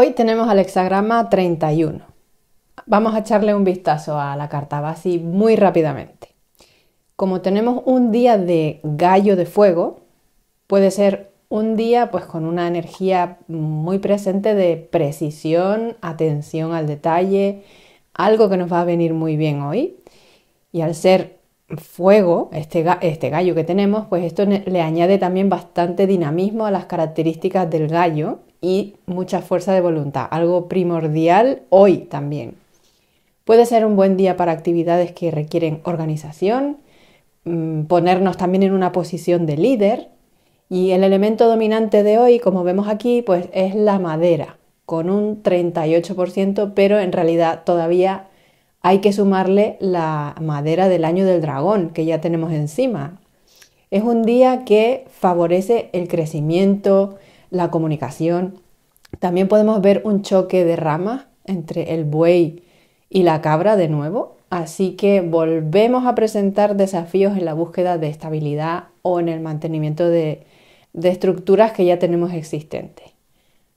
Hoy tenemos al hexagrama 31. Vamos a echarle un vistazo a la carta base muy rápidamente. Como tenemos un día de gallo de fuego, puede ser un día pues con una energía muy presente de precisión, atención al detalle, algo que nos va a venir muy bien hoy. Y al ser fuego, este, este gallo que tenemos, pues esto le añade también bastante dinamismo a las características del gallo y mucha fuerza de voluntad, algo primordial hoy también. Puede ser un buen día para actividades que requieren organización, mm, ponernos también en una posición de líder y el elemento dominante de hoy, como vemos aquí, pues es la madera, con un 38%, pero en realidad todavía hay que sumarle la madera del año del dragón que ya tenemos encima. Es un día que favorece el crecimiento, la comunicación. También podemos ver un choque de ramas entre el buey y la cabra de nuevo. Así que volvemos a presentar desafíos en la búsqueda de estabilidad o en el mantenimiento de, estructuras que ya tenemos existentes.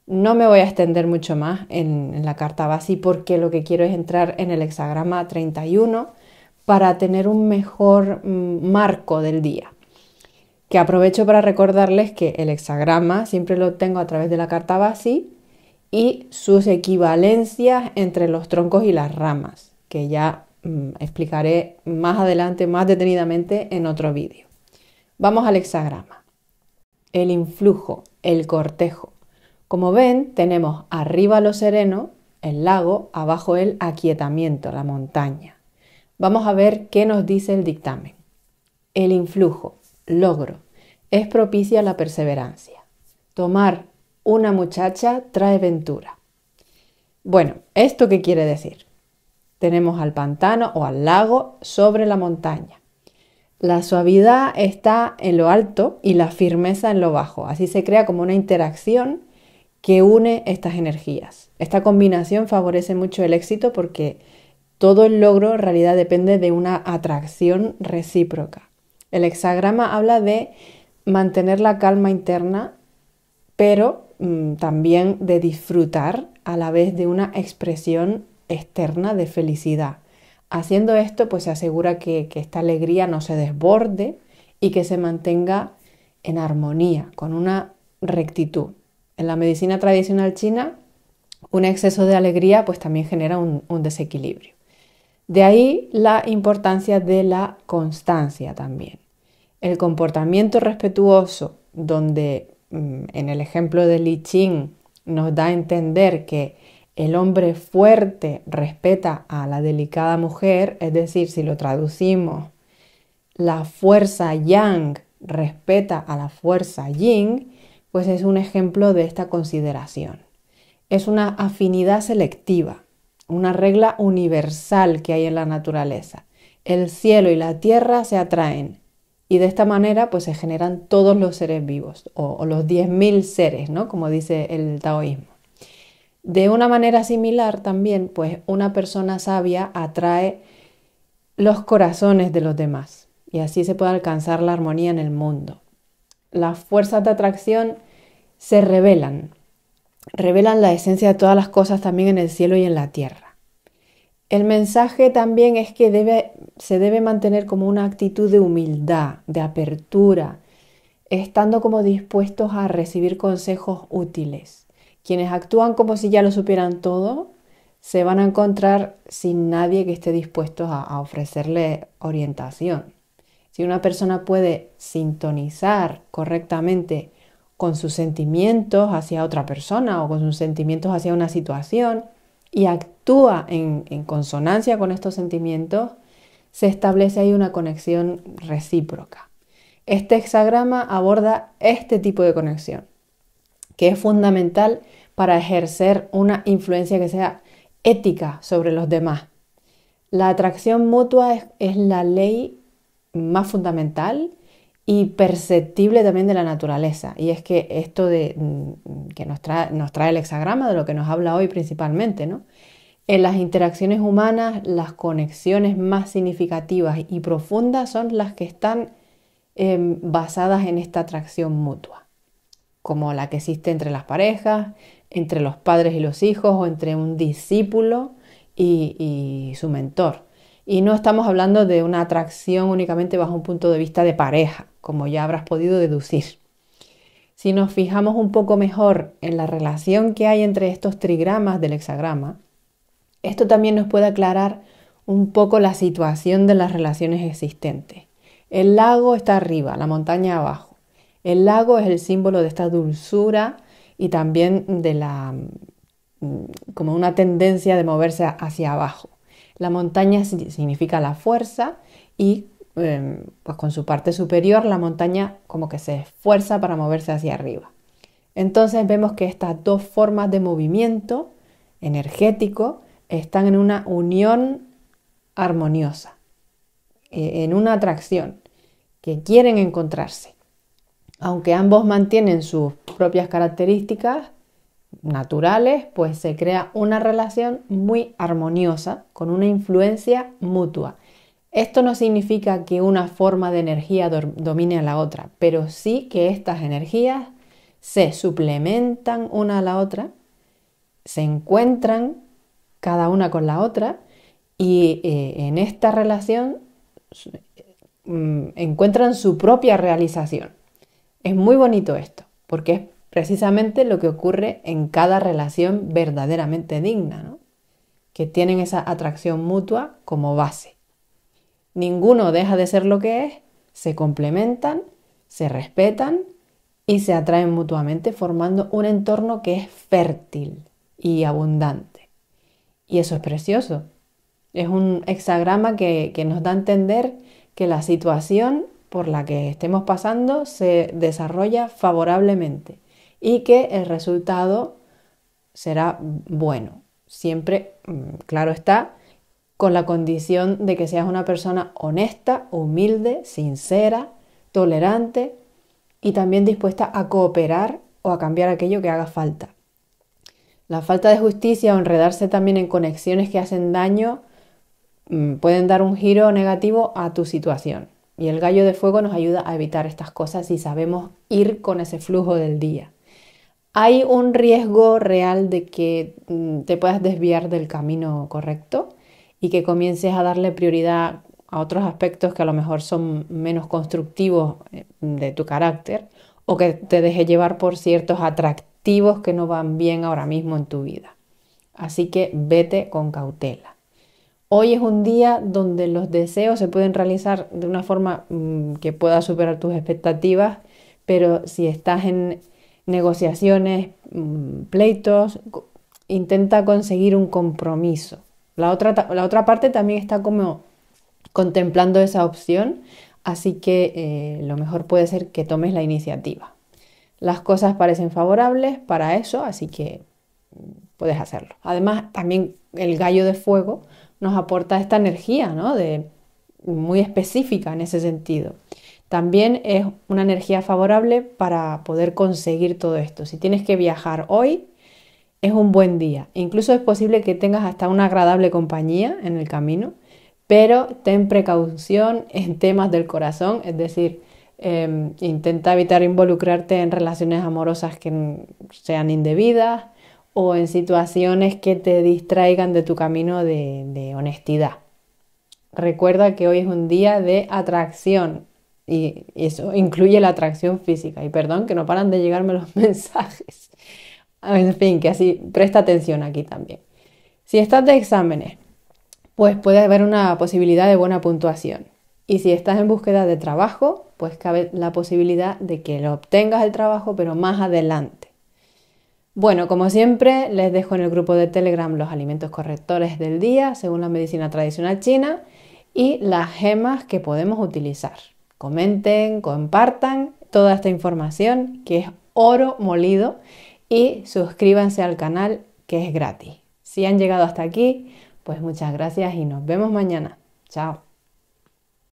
No me voy a extender mucho más en, en la carta base porque lo que quiero es entrar en el hexagrama 31 para tener un mejor mm, marco del día que aprovecho para recordarles que el hexagrama siempre lo tengo a través de la carta base y sus equivalencias entre los troncos y las ramas, que ya mm, explicaré más adelante, más detenidamente en otro vídeo. Vamos al hexagrama. El influjo, el cortejo. Como ven, tenemos arriba lo sereno, el lago, abajo el aquietamiento, la montaña. Vamos a ver qué nos dice el dictamen. El influjo logro. Es propicia la perseverancia. Tomar una muchacha trae ventura. Bueno, ¿esto qué quiere decir? Tenemos al pantano o al lago sobre la montaña. La suavidad está en lo alto y la firmeza en lo bajo. Así se crea como una interacción que une estas energías. Esta combinación favorece mucho el éxito porque todo el logro en realidad depende de una atracción recíproca. El hexagrama habla de mantener la calma interna, pero mm, también de disfrutar a la vez de una expresión externa de felicidad. Haciendo esto, pues se asegura que, esta alegría no se desborde y que se mantenga en armonía, con una rectitud. En la medicina tradicional china, un exceso de alegría pues también genera un desequilibrio. De ahí la importancia de la constancia también. El comportamiento respetuoso, donde mm, en el ejemplo de Li Qing nos da a entender que el hombre fuerte respeta a la delicada mujer, es decir, si lo traducimos, la fuerza yang respeta a la fuerza yin, pues es un ejemplo de esta consideración. Es una afinidad selectiva, una regla universal que hay en la naturaleza. El cielo y la tierra se atraen y de esta manera pues se generan todos los seres vivos o, los 10.000 seres, ¿no? Como dice el taoísmo. De una manera similar también pues una persona sabia atrae los corazones de los demás y así se puede alcanzar la armonía en el mundo. Las fuerzas de atracción se revelan revelan la esencia de todas las cosas también en el cielo y en la tierra. El mensaje también es que se debe mantener como una actitud de humildad, de apertura, estando como dispuestos a recibir consejos útiles. Quienes actúan como si ya lo supieran todo, se van a encontrar sin nadie que esté dispuesto a, a ofrecerle orientación. Si una persona puede sintonizar correctamente con sus sentimientos hacia otra persona o con sus sentimientos hacia una situación y actúa en, consonancia con estos sentimientos, se establece ahí una conexión recíproca. Este hexagrama aborda este tipo de conexión, que es fundamental para ejercer una influencia que sea ética sobre los demás. La atracción mutua es la ley más fundamental y perceptible también de la naturaleza. Y es que esto de, mm, que nos trae, el hexagrama, de lo que nos habla hoy principalmente, En las interacciones humanas, las conexiones más significativas y profundas son las que están em, basadas en esta atracción mutua, como la que existe entre las parejas, entre los padres y los hijos, o entre un discípulo y su mentor. Y no estamos hablando de una atracción únicamente bajo un punto de vista de pareja, como ya habrás podido deducir. Si nos fijamos un poco mejor en la relación que hay entre estos trigramas del hexagrama, esto también nos puede aclarar un poco la situación de las relaciones existentes. El lago está arriba, la montaña abajo. El lago es el símbolo de esta dulzura y también de la mm, como una tendencia de moverse hacia abajo. La montaña significa la fuerza y em, pues, con su parte superior la montaña como que se esfuerza para moverse hacia arriba. Entonces vemos que estas dos formas de movimiento energético están en una unión armoniosa, eh, en una atracción, que quieren encontrarse. Aunque ambos mantienen sus propias características, naturales, pues se crea una relación muy armoniosa, con una influencia mutua. Esto no significa que una forma de energía domine a la otra, pero sí que estas energías se suplementan una a la otra, se encuentran cada una con la otra y eh, en esta relación mm, encuentran su propia realización. Es muy bonito esto, porque es precisamente lo que ocurre en cada relación verdaderamente digna, que tienen esa atracción mutua como base. Ninguno deja de ser lo que es, se complementan, se respetan y se atraen mutuamente formando un entorno que es fértil y abundante. Y eso es precioso. Es un hexagrama que nos da a entender que la situación por la que estemos pasando se desarrolla favorablemente y que el resultado será bueno. Siempre, mm, claro está, con la condición de que seas una persona honesta, humilde, sincera, tolerante y también dispuesta a cooperar o a cambiar aquello que haga falta. La falta de justicia o enredarse también en conexiones que hacen daño mm, pueden dar un giro negativo a tu situación. Y el gallo de fuego nos ayuda a evitar estas cosas si sabemos ir con ese flujo del día hay un riesgo real de que mm, te puedas desviar del camino correcto y que comiences a darle prioridad a otros aspectos que a lo mejor son menos constructivos eh, de tu carácter o que te deje llevar por ciertos atractivos que no van bien ahora mismo en tu vida. Así que vete con cautela. Hoy es un día donde los deseos se pueden realizar de una forma mm, que pueda superar tus expectativas, pero si estás en negociaciones, mm, pleitos, intenta conseguir un compromiso. La otra, parte también está como contemplando esa opción, así que eh, lo mejor puede ser que tomes la iniciativa. Las cosas parecen favorables para eso, así que mm, puedes hacerlo. Además, también el gallo de fuego nos aporta esta energía, ¿no? De, muy específica en ese sentido también es una energía favorable para poder conseguir todo esto. Si tienes que viajar hoy, es un buen día. Incluso es posible que tengas hasta una agradable compañía en el camino, pero ten precaución en temas del corazón, es decir, em, intenta evitar involucrarte en relaciones amorosas que sean indebidas o en situaciones que te distraigan de tu camino de honestidad. Recuerda que hoy es un día de atracción, y, eso incluye la atracción física. Y perdón que no paran de llegarme los mensajes. En fin, que así presta atención aquí también. Si estás de exámenes, pues puede haber una posibilidad de buena puntuación. Y si estás en búsqueda de trabajo, pues cabe la posibilidad de que lo obtengas el trabajo, pero más adelante. Bueno, como siempre, les dejo en el grupo de Telegram los alimentos correctores del día, según la medicina tradicional china, y las gemas que podemos utilizar. Comenten, compartan toda esta información que es oro molido y suscríbanse al canal que es gratis. Si han llegado hasta aquí, pues muchas gracias y nos vemos mañana. Chao.